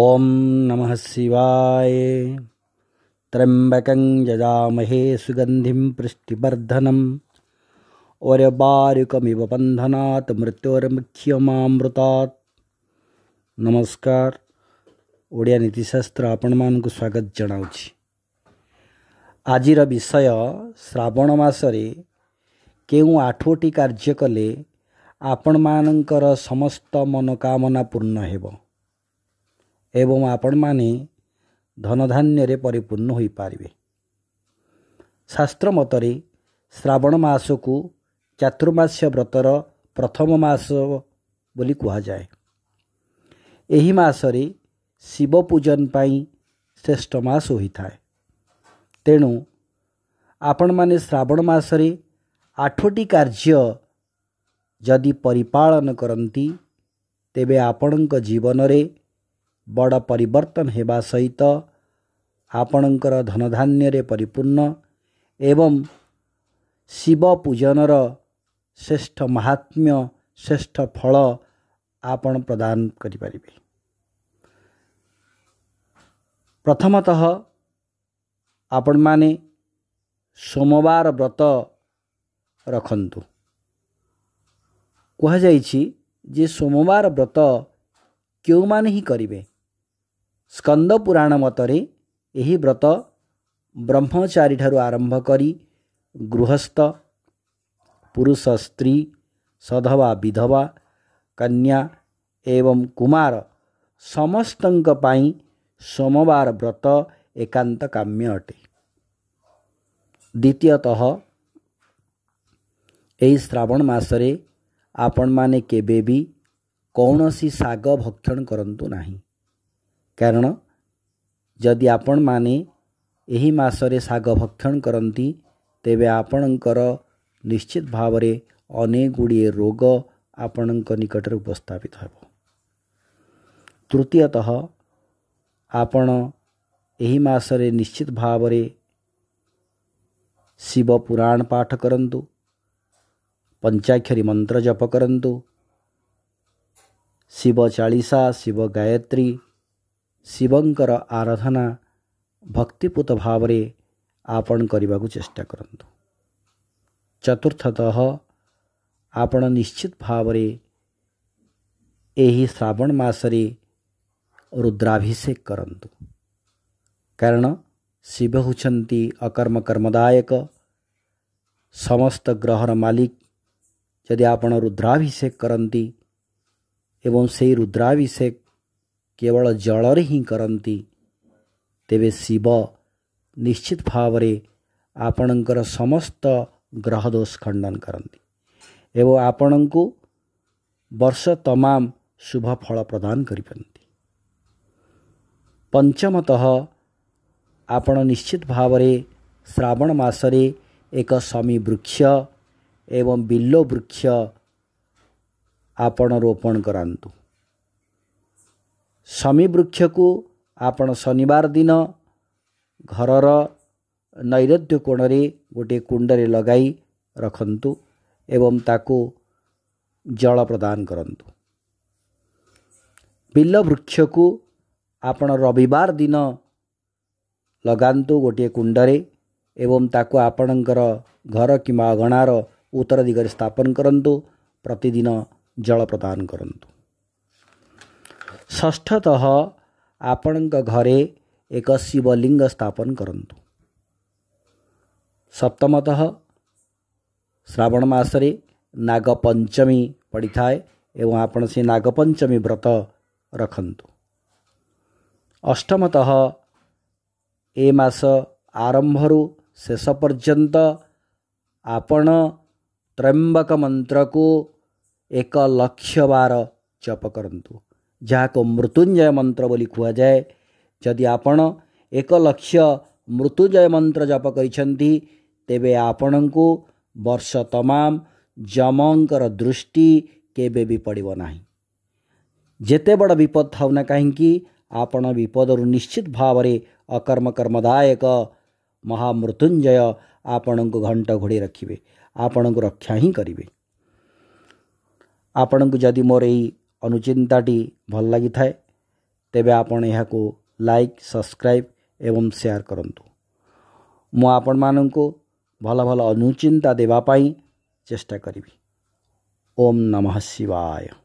ओम नम शिवाय त्र्यंबक जजामहे सुगंधि पृष्टिवर्धनम और बारुकमिव बंधनात् नमस्कार ओडिया नीतिशास्त्र आपण मानक स्वागत जनावि आज विषय श्रावण मस के आठटी कार्य कले आपण मानकर समस्त मनोकामना पूर्ण हो ଏବଂ ଆପଣମାନେ ଧନଧାନ୍ୟରେ ପରିପୂର୍ଣ୍ଣ ହୋଇପାରିବେ ଶାସ୍ତ୍ର ମତରେ ଶ୍ରାବଣ ମାସକୁ ଚାତୁର୍ମାସ୍ୟ ବ୍ରତର ପ୍ରଥମ ମାସ ବୋଲି କୁହାଯାଏ ଏହି ମାସରେ ଶିବ ପୂଜନ ପାଇଁ ଶ୍ରେଷ୍ଠ ମାସ ହୋଇଥାଏ ତେଣୁ ଆପଣମାନେ ଶ୍ରାବଣ ମାସରେ ଆଠଟି କାର୍ଯ୍ୟ ଯଦି ପରିପାଳନ କରନ୍ତି ତେବେ ଆପଣଙ୍କ ଜୀବନରେ ବଡ଼ ପରିବର୍ତ୍ତନ ହେବା ସହିତ ଆପଣଙ୍କର ଧନଧାନ୍ୟରେ ପରିପୂର୍ଣ୍ଣ ଏବଂ ଶିବ ପୂଜନର ଶ୍ରେଷ୍ଠ ମହାତ୍ମ୍ୟ ଶ୍ରେଷ୍ଠ ଫଳ ଆପଣ ପ୍ରଦାନ କରିପାରିବେ ପ୍ରଥମତଃ ଆପଣମାନେ ସୋମବାର ବ୍ରତ ରଖନ୍ତୁ କୁହାଯାଇଛି ଯେ ସୋମବାର ବ୍ରତ କେଉଁମାନେ ହିଁ କରିବେ ସ୍କନ୍ଦ ପୁରାଣ ମତରେ ଏହି ବ୍ରତ ବ୍ରହ୍ମଚାରୀଠାରୁ ଆରମ୍ଭ କରି ଗୃହସ୍ଥ ପୁରୁଷ ସ୍ତ୍ରୀ ସଧବା ବିଧବା କନ୍ୟା ଏବଂ କୁମାର ସମସ୍ତଙ୍କ ପାଇଁ ସୋମବାର ବ୍ରତ ଏକାନ୍ତ କାମ୍ୟ ଅଟେ ଦ୍ୱିତୀୟତଃ ଏହି ଶ୍ରାବଣ ମାସରେ ଆପଣମାନେ କେବେ ବି କୌଣସି ଶାଗ ଭକ୍ଷଣ କରନ୍ତୁ ନାହିଁ कारण जदि आपण माने यही मासरे साग भक्षण करती तेज आपणकर निश्चित भाव अनेक गुड़े रोग आपण निकट उपस्थापित हो तृतीयतः आपण यही मासरे निश्चित भाव शिव पुराण पाठ करंतु पंचाक्षरी मंत्र जप करंतु शिव चालीसा शिव गायत्री ଶିବଙ୍କର ଆରାଧନା ଭକ୍ତିପୂତ ଭାବରେ ଆପଣ କରିବାକୁ ଚେଷ୍ଟା କରନ୍ତୁ ଚତୁର୍ଥତଃ ଆପଣ ନିଶ୍ଚିତ ଭାବରେ ଏହି ଶ୍ରାବଣ ମାସରେ ରୁଦ୍ରାଭିଷେକ କରନ୍ତୁ କାରଣ ଶିବ ହେଉଛନ୍ତି ଅକର୍ମ କର୍ମଦାୟକ ସମସ୍ତ ଗ୍ରହର ମାଲିକ ଯଦି ଆପଣ ରୁଦ୍ରାଭିଷେକ କରନ୍ତି ଏବଂ ସେହି ରୁଦ୍ରାଭିଷେକ କେବଳ ଜଳରେ ହିଁ କରନ୍ତି ତେବେ ଶିବ ନିଶ୍ଚିତ ଭାବରେ ଆପଣଙ୍କର ସମସ୍ତ ଗ୍ରହଦୋଷ ଖଣ୍ଡନ କରନ୍ତି ଏବଂ ଆପଣଙ୍କୁ ବର୍ଷ ତମାମ ଶୁଭ ଫଳ ପ୍ରଦାନ କରିପାରନ୍ତି ପଞ୍ଚମତଃ ଆପଣ ନିଶ୍ଚିତ ଭାବରେ ଶ୍ରାବଣ ମାସରେ ଏକ ସମୀ ବୃକ୍ଷ ଏବଂ ବିଲ୍ଲୋ ବୃକ୍ଷ ଆପଣ ରୋପଣ କରାନ୍ତୁ ଶମି ବୃକ୍ଷକୁ ଆପଣ ଶନିବାର ଦିନ ଘରର ନୈରତ୍ୟ କୋଣରେ ଗୋଟିଏ କୁଣ୍ଡରେ ଲଗାଇ ରଖନ୍ତୁ ଏବଂ ତାକୁ ଜଳ ପ୍ରଦାନ କରନ୍ତୁ ବିଲ ବୃକ୍ଷକୁ ଆପଣ ରବିବାର ଦିନ ଲଗାନ୍ତୁ ଗୋଟିଏ କୁଣ୍ଡରେ ଏବଂ ତାକୁ ଆପଣଙ୍କର ଘର କିମ୍ବା ଅଗଣାର ଉତ୍ତର ଦିଗରେ ସ୍ଥାପନ କରନ୍ତୁ ପ୍ରତିଦିନ ଜଳ ପ୍ରଦାନ କରନ୍ତୁ षष्ठ त घरे एक शिवलिंग स्थापन गरु सप्तमतः श्रावण मासे नग पञ्चमी पडिथाए एपे नागपंचमी व्रत रखमत ए मास आरम्भ शेष पर्न्त आप एक मन्त्रको बार जप गरौँ ଯାହାକୁ ମୃତ୍ୟୁଞ୍ଜୟ ମନ୍ତ୍ର ବୋଲି କୁହାଯାଏ ଯଦି ଆପଣ ଏକ ଲକ୍ଷ ମୃତ୍ୟୁଞ୍ଜୟ ମନ୍ତ୍ର ଜପ କରିଛନ୍ତି ତେବେ ଆପଣଙ୍କୁ ବର୍ଷ ତମାମ ଯମଙ୍କର ଦୃଷ୍ଟି କେବେ ବି ପଡ଼ିବ ନାହିଁ ଯେତେ ବଡ଼ ବିପଦ ଥାଉ ନା କାହିଁକି ଆପଣ ବିପଦରୁ ନିଶ୍ଚିତ ଭାବରେ ଅକର୍ମକର୍ମଦାୟକ ମହାମୃତ୍ୟୁଞ୍ଜୟ ଆପଣଙ୍କୁ ଘଣ୍ଟ ଘୋଡ଼େଇ ରଖିବେ ଆପଣଙ୍କୁ ରକ୍ଷା ହିଁ କରିବେ ଆପଣଙ୍କୁ ଯଦି ମୋର ଏଇ ଅନୁଚିନ୍ତାଟି ଭଲ ଲାଗିଥାଏ ତେବେ ଆପଣ ଏହାକୁ ଲାଇକ୍ ସବସ୍କ୍ରାଇବ୍ ଏବଂ ସେୟାର୍ କରନ୍ତୁ ମୁଁ ଆପଣମାନଙ୍କୁ ଭଲ ଭଲ ଅନୁଚିନ୍ତା ଦେବା ପାଇଁ ଚେଷ୍ଟା କରିବି ଓମ୍ ନମଃ ଶିବାୟ